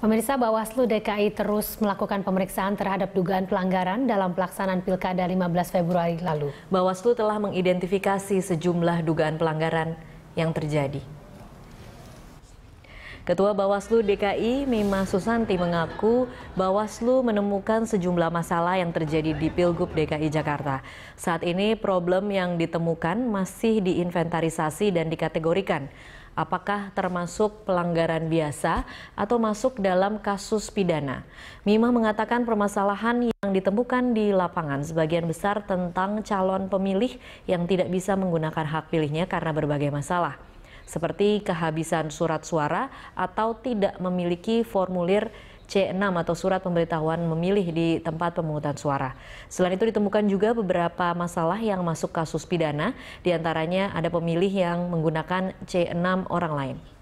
Pemirsa Bawaslu DKI terus melakukan pemeriksaan terhadap dugaan pelanggaran dalam pelaksanaan Pilkada 15 Februari lalu. Bawaslu telah mengidentifikasi sejumlah dugaan pelanggaran yang terjadi. Ketua Bawaslu DKI Mima Susanti mengaku Bawaslu menemukan sejumlah masalah yang terjadi di Pilgub DKI Jakarta. Saat ini problem yang ditemukan masih diinventarisasi dan dikategorikan apakah termasuk pelanggaran biasa atau masuk dalam kasus pidana. Mima mengatakan permasalahan yang ditemukan di lapangan sebagian besar tentang calon pemilih yang tidak bisa menggunakan hak pilihnya karena berbagai masalah seperti kehabisan surat suara atau tidak memiliki formulir C6 atau surat pemberitahuan memilih di tempat pemungutan suara. Selain itu ditemukan juga beberapa masalah yang masuk kasus pidana, diantaranya ada pemilih yang menggunakan C6 orang lain.